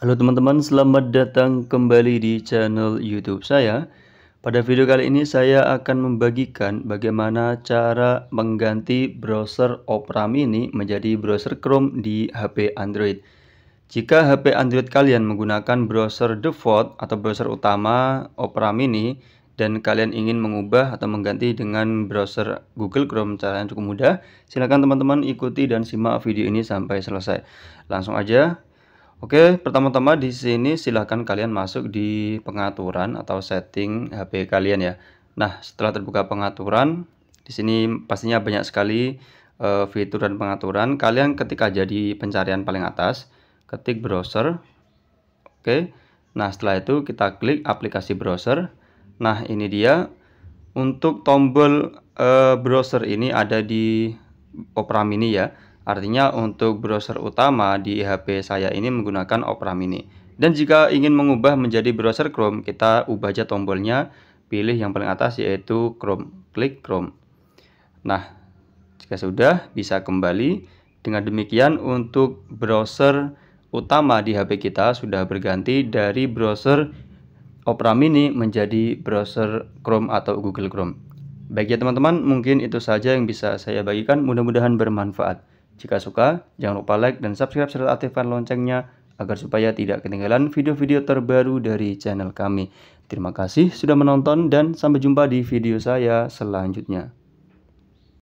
Halo teman-teman, selamat datang kembali di channel YouTube saya. Pada video kali ini saya akan membagikan bagaimana cara mengganti browser Opera Mini menjadi browser Chrome di HP Android. Jika HP Android kalian menggunakan browser default atau browser utama Opera Mini dan kalian ingin mengubah atau mengganti dengan browser Google Chrome caranya cukup mudah, silakan teman-teman ikuti dan simak video ini sampai selesai. Langsung aja Oke, pertama-tama di sini silahkan kalian masuk di pengaturan atau setting HP kalian ya. Nah, setelah terbuka pengaturan, di sini pastinya banyak sekali uh, fitur dan pengaturan. Kalian ketik aja di pencarian paling atas, ketik browser. Oke. Nah, setelah itu kita klik aplikasi browser. Nah, ini dia. Untuk tombol uh, browser ini ada di Opera Mini ya. Artinya untuk browser utama di HP saya ini menggunakan Opera Mini. Dan jika ingin mengubah menjadi browser Chrome, kita ubah aja tombolnya, pilih yang paling atas yaitu Chrome. Klik Chrome. Nah, jika sudah bisa kembali. Dengan demikian untuk browser utama di HP kita sudah berganti dari browser Opera Mini menjadi browser Chrome atau Google Chrome. Baik ya teman-teman, mungkin itu saja yang bisa saya bagikan. Mudah-mudahan bermanfaat. Jika suka, jangan lupa like dan subscribe serta aktifkan loncengnya agar supaya tidak ketinggalan video-video terbaru dari channel kami. Terima kasih sudah menonton dan sampai jumpa di video saya selanjutnya.